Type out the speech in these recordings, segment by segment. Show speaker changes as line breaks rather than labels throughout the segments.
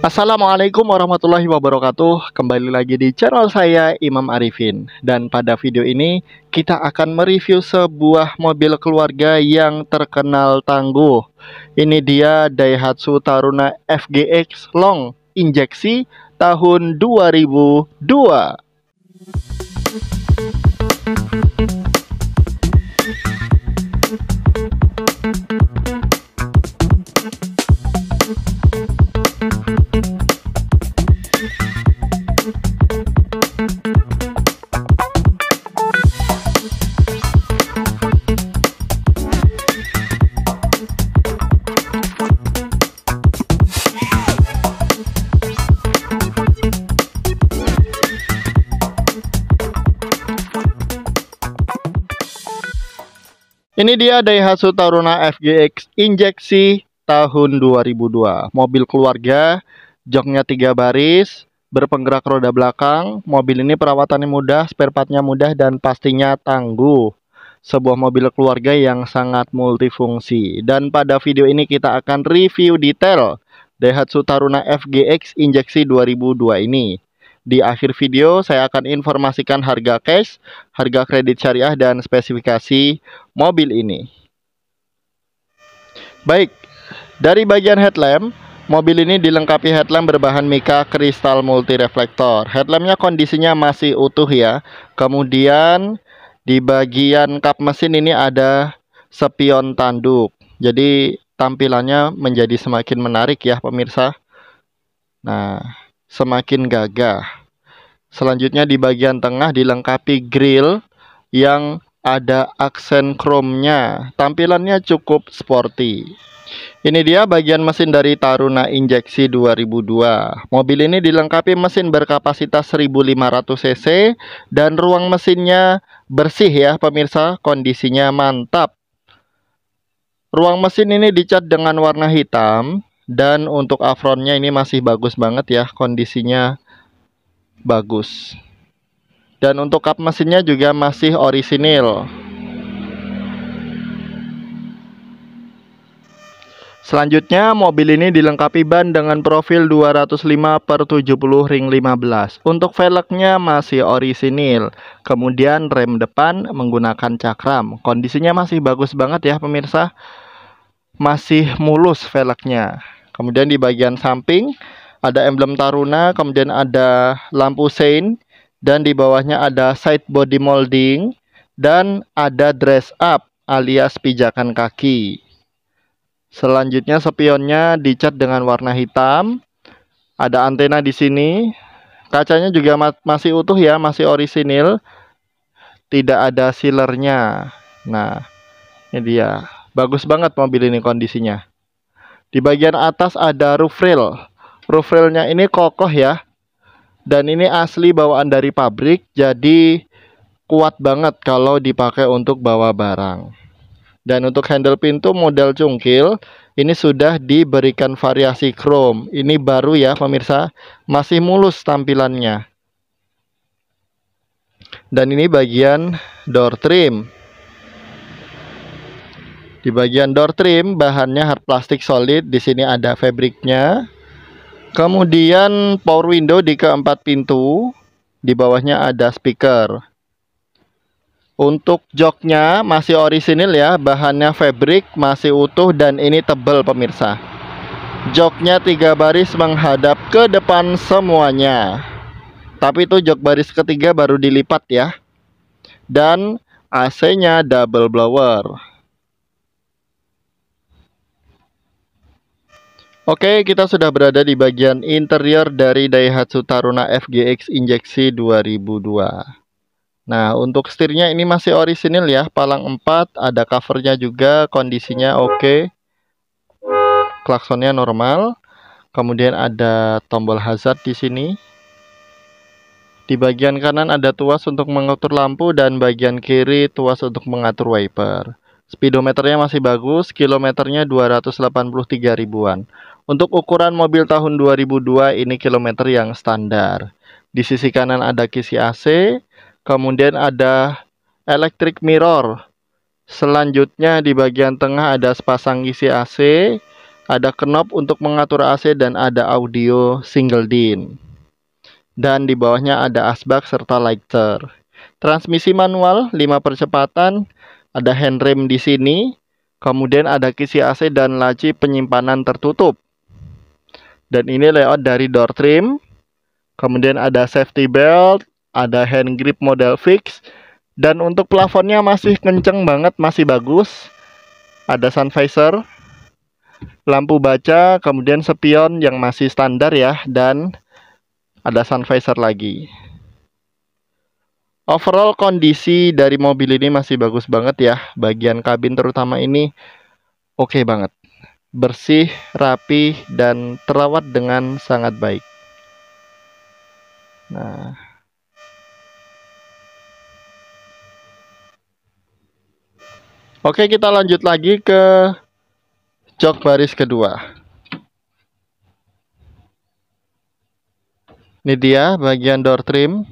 Assalamualaikum warahmatullahi wabarakatuh Kembali lagi di channel saya Imam Arifin Dan pada video ini kita akan mereview sebuah mobil keluarga yang terkenal tangguh Ini dia Daihatsu Taruna FGX Long Injeksi tahun 2002 Ini dia Daihatsu Taruna FGX injeksi tahun 2002. Mobil keluarga, joknya tiga baris, berpenggerak roda belakang. Mobil ini perawatannya mudah, spare partnya mudah, dan pastinya tangguh. Sebuah mobil keluarga yang sangat multifungsi. Dan pada video ini kita akan review detail Daihatsu Taruna FGX injeksi 2002 ini. Di akhir video, saya akan informasikan harga cash, harga kredit syariah, dan spesifikasi mobil ini. Baik, dari bagian headlamp, mobil ini dilengkapi headlamp berbahan mika kristal multireflektor. Headlampnya kondisinya masih utuh ya. Kemudian di bagian kap mesin ini ada sepion tanduk. Jadi tampilannya menjadi semakin menarik ya pemirsa. Nah, semakin gagah. Selanjutnya di bagian tengah dilengkapi grill yang ada aksen chrome-nya. Tampilannya cukup sporty. Ini dia bagian mesin dari Taruna Injeksi 2002. Mobil ini dilengkapi mesin berkapasitas 1500 cc dan ruang mesinnya bersih ya pemirsa, kondisinya mantap. Ruang mesin ini dicat dengan warna hitam dan untuk afronnya ini masih bagus banget ya kondisinya bagus. Dan untuk kap mesinnya juga masih orisinil. Selanjutnya, mobil ini dilengkapi ban dengan profil 205 per 70 ring 15. Untuk velgnya masih orisinil. Kemudian rem depan menggunakan cakram. Kondisinya masih bagus banget ya pemirsa. Masih mulus velgnya. Kemudian di bagian samping ada emblem taruna, kemudian ada lampu sein, dan di bawahnya ada side body molding, dan ada dress up alias pijakan kaki. Selanjutnya spionnya dicat dengan warna hitam, ada antena di sini, kacanya juga masih utuh ya, masih orisinil, tidak ada sealernya. Nah, ini dia. Bagus banget mobil ini kondisinya. Di bagian atas ada roof rail Roof railnya ini kokoh ya. Dan ini asli bawaan dari pabrik, jadi kuat banget kalau dipakai untuk bawa barang. Dan untuk handle pintu model cungkil, ini sudah diberikan variasi chrome. Ini baru ya pemirsa, masih mulus tampilannya. Dan ini bagian door trim. Di bagian door trim bahannya hard plastik solid, di sini ada fabricnya Kemudian power window di keempat pintu, di bawahnya ada speaker. Untuk joknya masih orisinil ya, bahannya fabric masih utuh dan ini tebal pemirsa. Joknya tiga baris menghadap ke depan semuanya. Tapi itu jok baris ketiga baru dilipat ya. Dan AC-nya double blower. Oke, kita sudah berada di bagian interior dari Daihatsu Taruna FGX Injeksi 2002. Nah, untuk setirnya ini masih orisinil ya, palang 4, ada covernya juga, kondisinya oke. Klaksonnya normal. Kemudian ada tombol hazard di sini. Di bagian kanan ada tuas untuk mengatur lampu dan bagian kiri tuas untuk mengatur wiper. Speedometernya masih bagus, kilometernya 283 ribuan. Untuk ukuran mobil tahun 2002 ini kilometer yang standar. Di sisi kanan ada kisi AC, kemudian ada electric mirror. Selanjutnya di bagian tengah ada sepasang kisi AC, ada knob untuk mengatur AC dan ada audio single din. Dan di bawahnya ada asbak serta lighter. Transmisi manual 5 percepatan, ada handrem di sini, kemudian ada kisi AC dan laci penyimpanan tertutup. Dan ini layout dari door trim. Kemudian ada safety belt, ada hand grip model fix. Dan untuk plafonnya masih kenceng banget, masih bagus. Ada sun visor, lampu baca, kemudian spion yang masih standar ya, dan ada sun visor lagi. Overall kondisi dari mobil ini masih bagus banget ya. Bagian kabin terutama ini oke okay banget bersih, rapi, dan terawat dengan sangat baik. Nah, oke kita lanjut lagi ke jok baris kedua. Ini dia bagian door trim.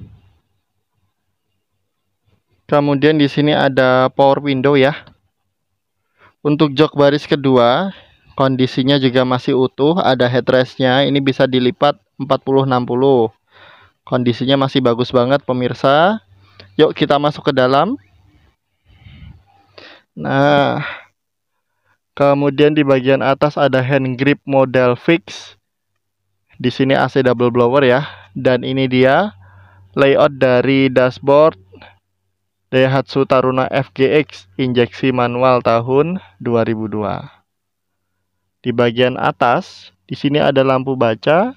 Kemudian di sini ada power window ya. Untuk jok baris kedua, Kondisinya juga masih utuh, ada headrestnya, ini bisa dilipat 40-60. Kondisinya masih bagus banget pemirsa. Yuk kita masuk ke dalam. Nah, kemudian di bagian atas ada hand grip model fix. Di sini AC double blower ya. Dan ini dia layout dari dashboard Daihatsu Taruna FGX injeksi manual tahun 2002. Di bagian atas, di sini ada lampu baca.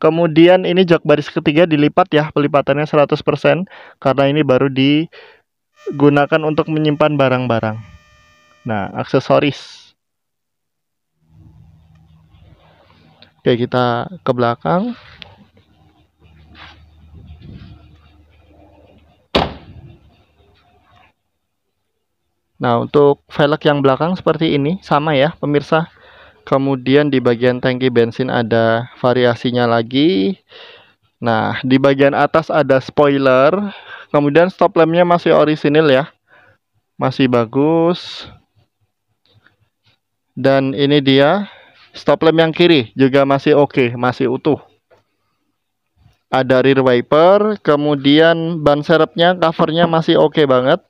Kemudian ini jok baris ketiga dilipat ya, pelipatannya 100% karena ini baru digunakan untuk menyimpan barang-barang. Nah, aksesoris. Oke, kita ke belakang. Nah, untuk velg yang belakang seperti ini sama ya, pemirsa. Kemudian di bagian tangki bensin ada variasinya lagi. Nah, di bagian atas ada spoiler. Kemudian stop lampnya masih orisinil ya. Masih bagus. Dan ini dia stop lamp yang kiri juga masih oke, okay, masih utuh. Ada rear wiper, kemudian ban serepnya, covernya masih oke okay banget.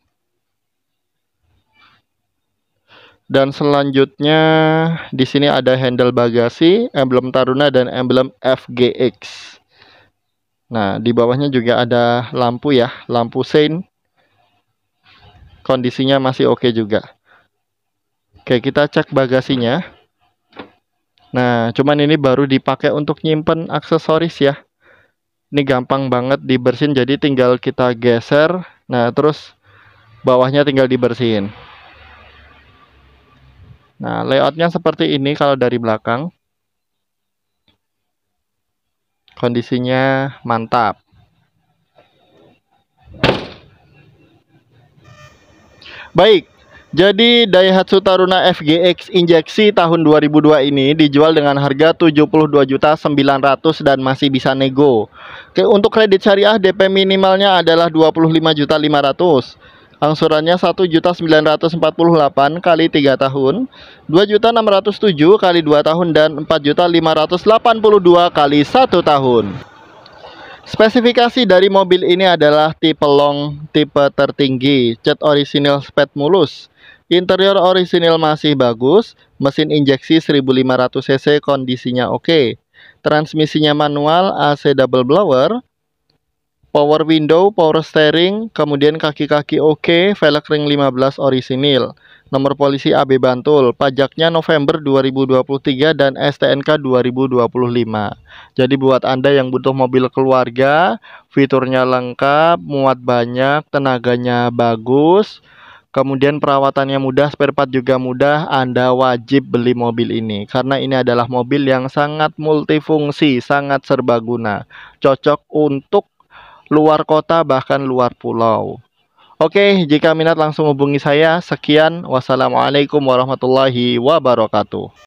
Dan selanjutnya di sini ada handle bagasi, emblem Taruna dan emblem FGX. Nah, di bawahnya juga ada lampu ya, lampu sein. Kondisinya masih oke okay juga. Oke, kita cek bagasinya. Nah, cuman ini baru dipakai untuk nyimpen aksesoris ya. Ini gampang banget dibersihin, jadi tinggal kita geser. Nah, terus bawahnya tinggal dibersihin. Nah, layoutnya seperti ini kalau dari belakang. Kondisinya mantap. Baik, jadi Daihatsu Taruna FGX injeksi tahun 2002 ini dijual dengan harga 72.900 dan masih bisa nego. Oke, untuk kredit syariah DP minimalnya adalah 25.500. Angsurannya 1.948 kali 3 tahun, 2.607 kali 2 tahun dan 4.582 kali 1 tahun. Spesifikasi dari mobil ini adalah tipe long, tipe tertinggi, cat orisinil spet mulus. Interior orisinil masih bagus, mesin injeksi 1500 cc kondisinya oke. Okay. Transmisinya manual AC double blower, power window, power steering, kemudian kaki-kaki oke, velg ring 15 orisinil. Nomor polisi AB Bantul, pajaknya November 2023 dan STNK 2025. Jadi buat Anda yang butuh mobil keluarga, fiturnya lengkap, muat banyak, tenaganya bagus, kemudian perawatannya mudah, spare part juga mudah, Anda wajib beli mobil ini. Karena ini adalah mobil yang sangat multifungsi, sangat serbaguna. Cocok untuk luar kota, bahkan luar pulau. Oke, jika minat langsung hubungi saya. Sekian, wassalamualaikum warahmatullahi wabarakatuh.